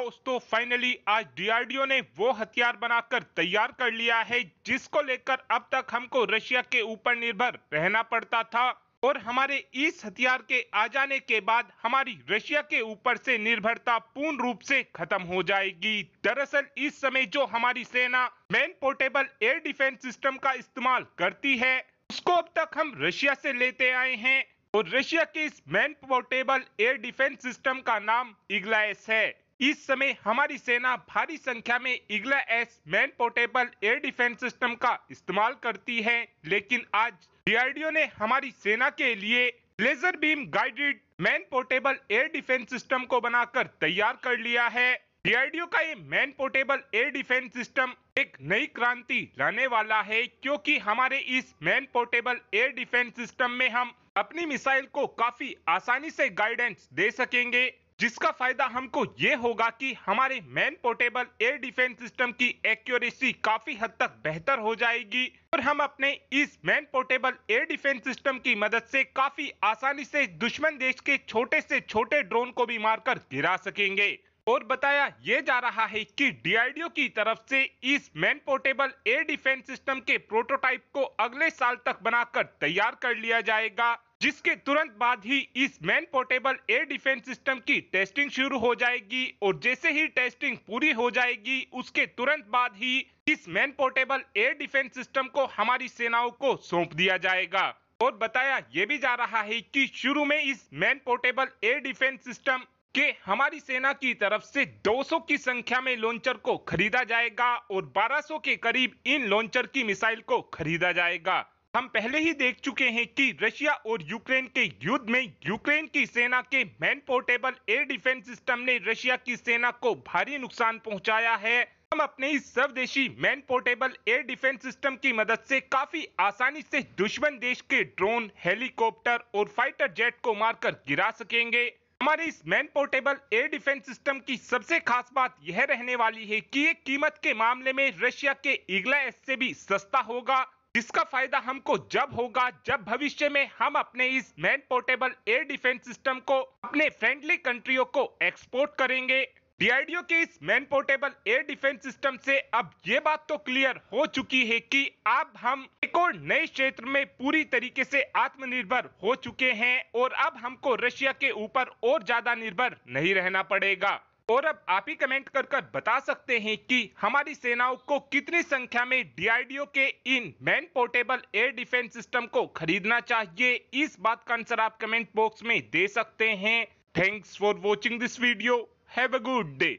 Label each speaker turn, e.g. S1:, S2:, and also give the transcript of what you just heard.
S1: दोस्तों फाइनली आज डीआरडीओ ने वो हथियार बनाकर तैयार कर लिया है जिसको लेकर अब तक हमको रशिया के ऊपर निर्भर रहना पड़ता था और हमारे इस हथियार के आ जाने के बाद हमारी रशिया के ऊपर से निर्भरता पूर्ण रूप से खत्म हो जाएगी दरअसल इस समय जो हमारी सेना man portable air defence system का इस्तेमाल करती है उसको अब तक हम रशिया से लेते आए हैं और रशिया के इस man portable air defence system का नाम इग्लाइस है इस समय हमारी सेना भारी संख्या में Igla S man portable air defence system का इस्तेमाल करती है लेकिन आज डीआरडीओ ने हमारी सेना के लिए laser beam guided man portable air defence system को बनाकर तैयार कर लिया है डीआरडीओ का ये man portable air defence system एक नई क्रांति लाने वाला है क्योंकि हमारे इस man portable air defence system में हम अपनी मिसाइल को काफी आसानी से गाइडेंस दे सकेंगे जिसका फायदा हमको ये होगा कि हमारे man portable air defence system की एक्यूरेसी काफी हद तक बेहतर हो जाएगी और हम अपने इस man portable air defence system की मदद से काफी आसानी से दुश्मन देश के छोटे से छोटे ड्रोन को भी मारकर गिरा सकेंगे और बताया ये जा रहा है कि डीआईडीओ की तरफ से इस man portable air defence system के प्रोटोटाइप को अगले साल तक बनाकर तैयार कर लिया जाएगा जिसके तुरंत बाद ही इस man portable air defence system की टेस्टिंग शुरू हो जाएगी और जैसे ही टेस्टिंग पूरी हो जाएगी उसके तुरंत बाद ही इस man portable air defence system को हमारी सेनाओं को सौंप दिया जाएगा और बताया ये भी जा रहा है कि शुरू में इस man portable air defence system के हमारी सेना की तरफ से 200 की संख्या में लॉन्चर को खरीदा जाएगा और 1200 के करीब इन लॉन्चर की मिसाइल को खरीदा जाएगा हम पहले ही देख चुके हैं कि रशिया और यूक्रेन के युद्ध में यूक्रेन की सेना के man portable air defence system ने रशिया की सेना को भारी नुकसान पहुंचाया है हम अपने इस स्वदेशी man portable air defence system की मदद से काफी आसानी से दुश्मन देश के ड्रोन हेलीकॉप्टर और फाइटर जेट को मारकर गिरा सकेंगे हमारे इस man portable air defence system की सबसे खास बात यह रहने वाली है कि ये कीमत के मामले में रशिया के इगला एस से भी सस्ता होगा जिसका फायदा हमको जब होगा जब भविष्य में हम अपने इस man portable air defence system को अपने फ्रेंडली कंट्रियों को एक्सपोर्ट करेंगे डीआरडीओ के इस man portable air defence system से अब ये बात तो क्लियर हो चुकी है कि अब हम एक और नए क्षेत्र में पूरी तरीके से आत्मनिर्भर हो चुके हैं और अब हमको रशिया के ऊपर और ज्यादा निर्भर नहीं रहना पड़ेगा और अब आप ही कमेंट कर कर बता सकते हैं कि हमारी सेनाओं को कितनी संख्या में डीआरडीओ के इन man portable air defence system को खरीदना चाहिए इस बात का आंसर आप कमेंट बॉक्स में दे सकते हैं thanks for watching this video have a good day